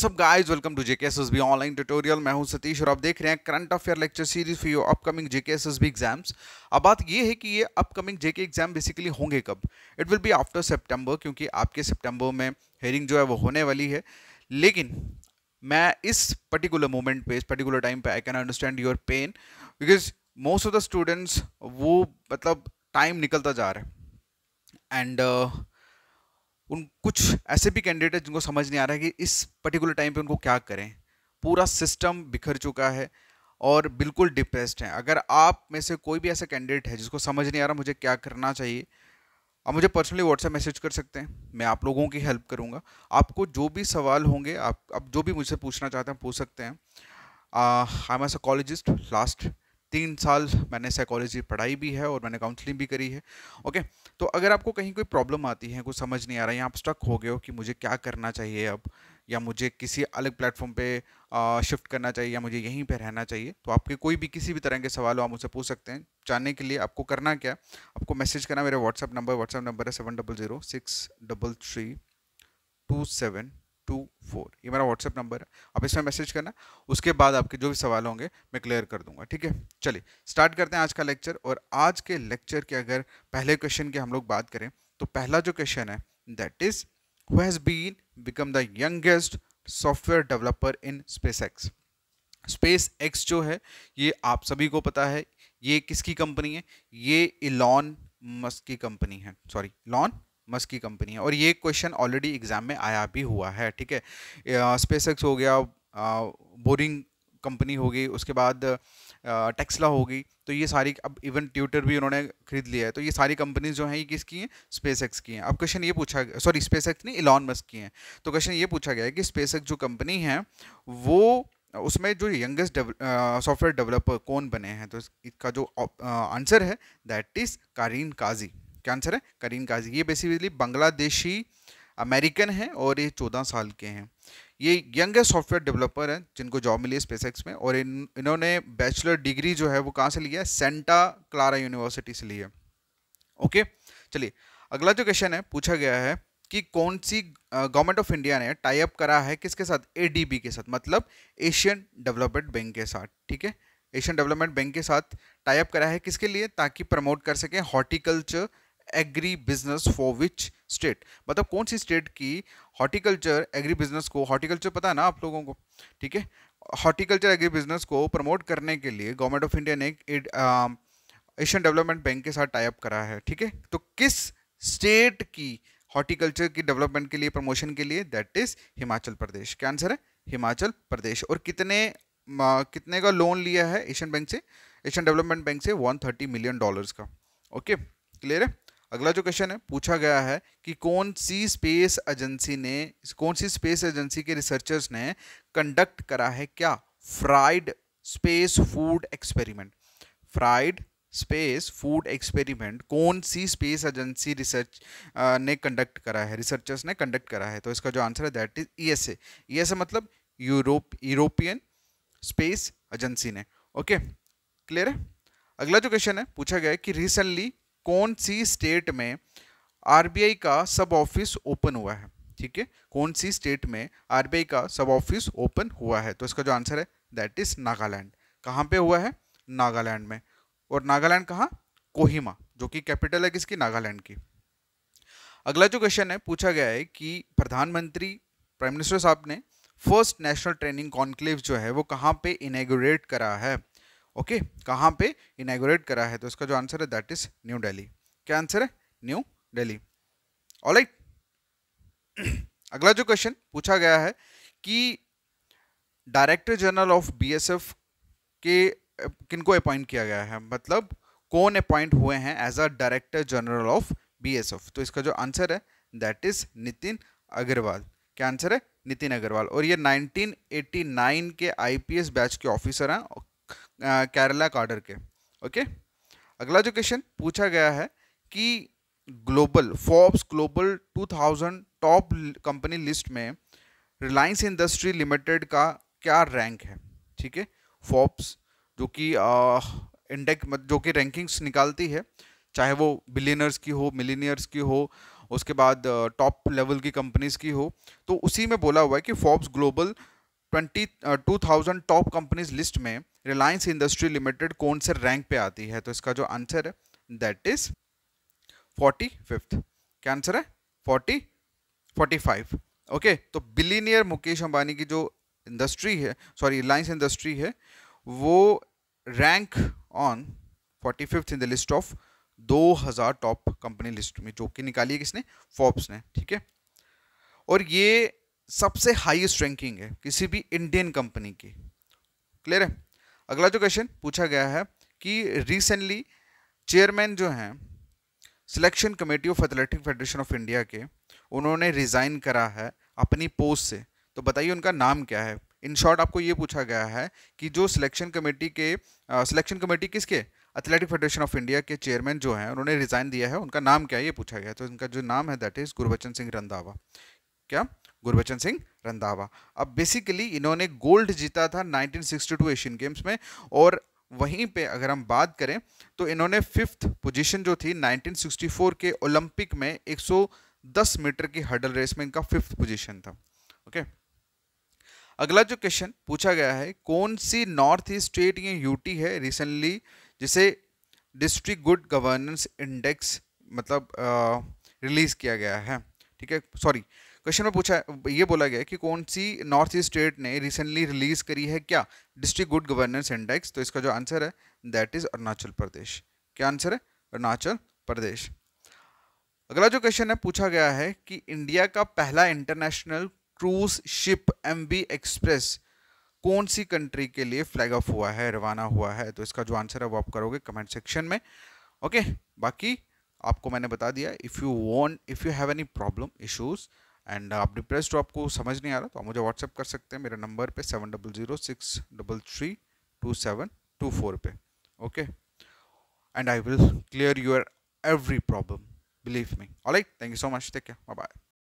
सब guys welcome to JK S B online tutorial मैं हूं सतीश और आप देख रहे हैं current affair lecture series for your upcoming JK S B exams अब बात ये है कि ये अपकमिंग जेके एग्जाम बेसिकली होंगे कब it will be after September क्योंकि आपके सितंबर में हेयरिंग जो है वो होने वाली है लेकिन मैं इस पर्टिकुलर मोमेंट पे इस पर्टिकुलर टाइम पे I can understand your pain because most of the students वो मतलब टाइम निकलता जा रहा है एंड uh, उन कुछ ऐसे भी कैंडिडेट जिनको समझ नहीं आ रहा है कि इस पर्टिकुलर टाइम पे उनको क्या करें पूरा सिस्टम बिखर चुका है और बिल्कुल डिप्रेस्ड हैं अगर आप में से कोई भी ऐसा कैंडिडेट है जिसको समझ नहीं आ रहा मुझे क्या करना चाहिए आप मुझे पर्सनली व्हाट्सएप मैसेज कर सकते हैं मैं आप लोगों की हेल्प करूँगा आपको जो भी सवाल होंगे आप आप जो भी मुझसे पूछना चाहते हैं पूछ सकते हैं I am as a collegiate last तीन साल मैंने साइकोलॉजी पढ़ाई भी है और मैंने काउंसलिंग भी करी है ओके तो अगर आपको कहीं कोई प्रॉब्लम आती है कुछ समझ नहीं आ रहा है आप स्टक हो गए हो कि मुझे क्या करना चाहिए अब या मुझे किसी अलग प्लेटफॉर्म पे आ, शिफ्ट करना चाहिए या मुझे यहीं पे रहना चाहिए तो आपके कोई भी किसी भी तरह के सवाल हो आप मुझसे पूछ सकते हैं जानने के लिए आपको करना क्या आपको मैसेज करना मेरे व्हाट्सअप नंबर व्हाट्सअप नंबर है seven double zero six double three two seven two four ये मेरा व्हाट्सअप नंबर है आप इसमें मैसेज करना उसके बाद आपके जो भी सवाल होंगे मैं क्लियर कर दूंगा ठीक है चलिए स्टार्ट करते हैं आज का लेक्चर और आज के लेक्चर के अगर पहले क्वेश्चन की हम लोग बात करें तो पहला जो क्वेश्चन है that is who has been become the youngest software developer in SpaceX SpaceX जो है ये आप सभी को पता है ये किसकी कंपनी है ये इलॉन मस्क की कंपनी है सॉरी लॉन मस्क की कंपनी है और ये क्वेश्चन ऑलरेडी एग्ज़ाम में आया भी हुआ है ठीक है स्पेस हो गया बोरिंग कंपनी होगी उसके बाद टेक्सला होगी तो ये सारी अब इवन ट्यूटर भी उन्होंने खरीद लिया है तो ये सारी कंपनीज जो हैं ये किसकी हैं स्पेस एक्स की हैं अब क्वेश्चन ये पूछा गया सॉरी स्पेस एक्स नहीं इलॉन मस्क की हैं तो क्वेश्चन ये पूछा गया है कि स्पेस एक्स जो कंपनी है वो उसमें जो यंगेस्ट सॉफ्टवेयर डेवलपर कौन बने हैं तो इसका जो आंसर है दैट इज़ कारीन काजी क्या आंसर है करीन काजी ये बेसिकली बांग्लादेशी अमेरिकन हैं और ये चौदह साल के हैं ये यंगेस्ट सॉफ्टवेयर डेवलपर हैं जिनको जॉब मिली है स्पेसएक्स में और इन इन्होंने बैचलर डिग्री जो है वो कहाँ से लिया है सेंटा क्लारा यूनिवर्सिटी से लिया ओके चलिए अगला जो क्वेश्चन है पूछा गया है कि कौन सी गवर्नमेंट ऑफ इंडिया ने टाई अप करा है किसके साथ ए के साथ मतलब एशियन डेवलपमेंट बैंक के साथ ठीक है एशियन डेवलपमेंट बैंक के साथ टाई अप करा है किसके लिए ताकि प्रमोट कर सकें horticulture agri business for which state मतलब कौन सी स्टेट की हॉर्टिकल्चर एग्री बिजनेस को हॉर्टिकल्चर पता है ना आप लोगों को ठीक है हॉर्टिकल्चर एग्री बिजनेस को प्रमोट करने के लिए गवर्नमेंट ऑफ इंडिया ने एक एशियन डेवलपमेंट बैंक के साथ टाइप करा है ठीक है तो किस स्टेट की हॉर्टिकल्चर की डेवलपमेंट के लिए प्रमोशन के लिए दैट इज हिमाचल प्रदेश क्या आंसर है हिमाचल प्रदेश और कितने आ, कितने का लोन लिया है एशियन बैंक से एशियन डेवलपमेंट बैंक से 130 मिलियन डॉलर्स का ओके क्लियर है अगला जो क्वेश्चन है पूछा गया है कि कौन सी स्पेस एजेंसी ने कौन सी स्पेस एजेंसी के रिसर्चर्स ने कंडक्ट करा है क्या fried space food experiment fried space food experiment कौन सी स्पेस एजेंसी रिसर्च ने कंडक्ट करा है रिसर्चर्स ने कंडक्ट करा है तो इसका जो आंसर है that is E S A E S A मतलब यूरोप यूरोपियन स्पेस एजेंसी ने ओके क्लियर है अगला जो क्वेश्चन है पूछा गया है कि रिसेंटली कौन सी स्टेट में आरबीआई का सब ऑफिस ओपन हुआ है ठीक है कौन सी स्टेट में आरबीआई का सब ऑफिस ओपन हुआ है तो इसका जो आंसर है दैट इज नागालैंड कहाँ पे हुआ है नागालैंड में और नागालैंड कहाँ कोहिमा जो कि कैपिटल है किसकी नागालैंड की अगला जो क्वेश्चन है पूछा गया है कि प्रधानमंत्री प्राइम मिनिस्टर साहब ने फर्स्ट नेशनल ट्रेनिंग कॉन्क्लेव जो है वो कहाँ पे इनेगोरेट करा है ओके कहाँ पे इनाग्रेट करा है तो इसका जो आंसर है दैट इज न्यू डेली क्या आंसर है न्यू डेली ऑलराइट अगला जो क्वेश्चन पूछा गया है कि डायरेक्टर जनरल ऑफ बीएसएफ के किनको अपॉइंट किया गया है मतलब कौन अपॉइंट हुए हैं as a director general of BSF तो इसका जो आंसर है दैट इज नितिन अग्रवाल क्या आंसर है नितिन अग्रवाल और ये 1989 के आईपीएस बैच के ऑफिसर हैं केरला कार्डर के ओके अगला जो क्वेश्चन पूछा गया है कि global Forbes global 2000 top company list में रिलायंस इंडस्ट्री लिमिटेड का क्या रैंक है ठीक है फोर्ब्स जो कि इंडेक्स जो कि रैंकिंग्स निकालती है चाहे वो बिलियनर्स की हो मिलीनियर्स की हो उसके बाद टॉप लेवल की कंपनीज की हो तो उसी में बोला हुआ है कि Forbes global twenty two thousand top companies list में रिलायंस इंडस्ट्री लिमिटेड कौन से रैंक पे आती है तो इसका जो आंसर है दैट इज फोर्टी फिफ्थ क्या आंसर है फोर्टी फोर्टी फाइव ओके तो बिलीनियर मुकेश अंबानी की जो इंडस्ट्री है सॉरी रिलायंस इंडस्ट्री है वो rank on forty fifth in the list of दो हजार टॉप कंपनी लिस्ट में जो कि निकाली है किसने फॉर्ब्स ने ठीक है और ये सबसे हाईएस्ट रैंकिंग है किसी भी इंडियन कंपनी की क्लियर है अगला जो क्वेश्चन पूछा गया है कि रिसेंटली चेयरमैन जो हैं selection committee of athletic federation of India के उन्होंने रिज़ाइन करा है अपनी पोस्ट से तो बताइए उनका नाम क्या है इन शॉर्ट आपको ये पूछा गया है कि जो सिलेक्शन कमेटी के सिलेक्शन कमेटी किसके एथलेटिक फेडरेशन ऑफ इंडिया के चेयरमैन जो हैं उन्होंने रिज़ाइन दिया है उनका नाम क्या है ये पूछा गया तो इनका जो नाम है दैट इज़ गुरबचन सिंह रंधावा क्या गुरबचन सिंह रंधावा अब बेसिकली इन्होंने गोल्ड जीता था 1962 एशियन गेम्स में और वहीं पे अगर हम बात करें तो इन्होंने फिफ्थ पोजीशन जो थी 1964 के ओलंपिक में 110 मीटर की हर्डल रेस में इनका फिफ्थ पोजीशन था ओके अगला जो क्वेश्चन पूछा गया है कौन सी नॉर्थ ईस्ट स्टेट या यूटी है रिसेंटली जिसे डिस्ट्रिक्ट गुड गवर्नेंस इंडेक्स मतलब रिलीज़ किया गया है ठीक है सॉरी क्वेश्चन में पूछा ये बोला गया कि कौन सी नॉर्थ ईस्ट स्टेट ने रिसेंटली रिलीज करी है क्या डिस्ट्रिक्ट गुड गवर्नेंस इंडेक्स तो इसका जो आंसर है दैट इज अरुणाचल प्रदेश क्या आंसर है अरुणाचल प्रदेश अगला जो क्वेश्चन है पूछा गया है कि इंडिया का पहला international cruise ship M express कौन सी कंट्री के लिए फ्लैग ऑफ हुआ है रवाना हुआ है तो इसका जो आंसर है वो आप करोगे कमेंट सेक्शन में ओके बाकी आपको मैंने बता दिया if you want if you have any problem issues and आप डिप्रेस्ड हो आपको समझ नहीं आ रहा तो आप मुझे व्हाट्सअप कर सकते हैं मेरे नंबर पे seven double zero six double three two seven two four पे okay and I will clear your every problem believe me all right thank you so much take care bye